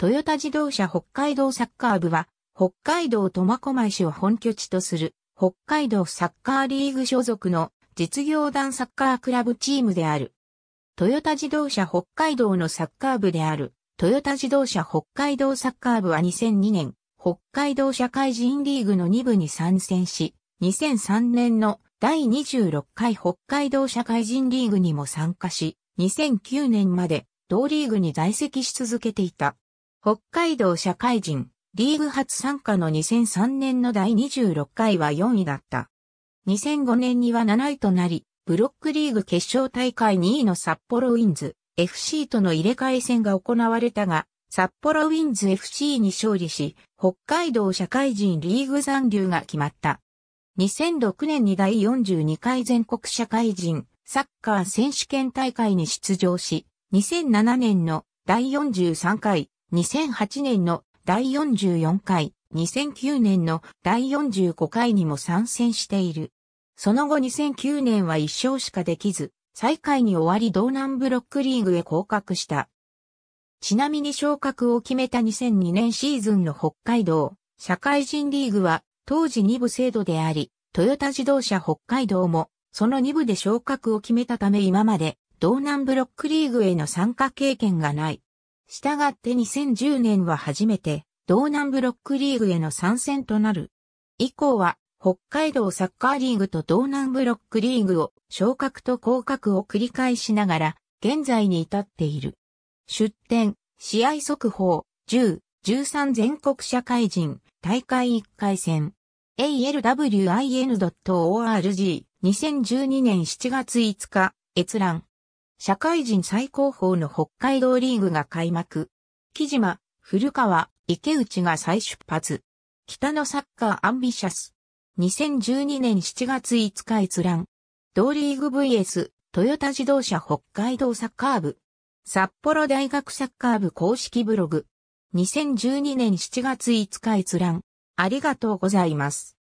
トヨタ自動車北海道サッカー部は、北海道苫小牧市を本拠地とする、北海道サッカーリーグ所属の実業団サッカークラブチームである。トヨタ自動車北海道のサッカー部である、トヨタ自動車北海道サッカー部は2002年、北海道社会人リーグの2部に参戦し、2003年の第26回北海道社会人リーグにも参加し、2009年まで同リーグに在籍し続けていた。北海道社会人、リーグ初参加の2003年の第26回は4位だった。2005年には7位となり、ブロックリーグ決勝大会2位の札幌ウィンズ、FC との入れ替え戦が行われたが、札幌ウィンズ FC に勝利し、北海道社会人リーグ残留が決まった。2006年に第42回全国社会人サッカー選手権大会に出場し、2007年の第43回2008年の第44回、2009年の第45回にも参戦している。その後2009年は1勝しかできず、最下位に終わり道南ブロックリーグへ降格した。ちなみに昇格を決めた2002年シーズンの北海道、社会人リーグは当時2部制度であり、トヨタ自動車北海道もその2部で昇格を決めたため今まで道南ブロックリーグへの参加経験がない。したがって2010年は初めて、道南ブロックリーグへの参戦となる。以降は、北海道サッカーリーグと道南ブロックリーグを昇格と降格を繰り返しながら、現在に至っている。出展、試合速報、10、13全国社会人、大会1回戦。alwin.org2012 年7月5日、閲覧。社会人最高峰の北海道リーグが開幕。木島、古川、池内が再出発。北のサッカーアンビシャス。2012年7月5日閲覧。同リーグ VS、トヨタ自動車北海道サッカー部。札幌大学サッカー部公式ブログ。2012年7月5日閲覧。ありがとうございます。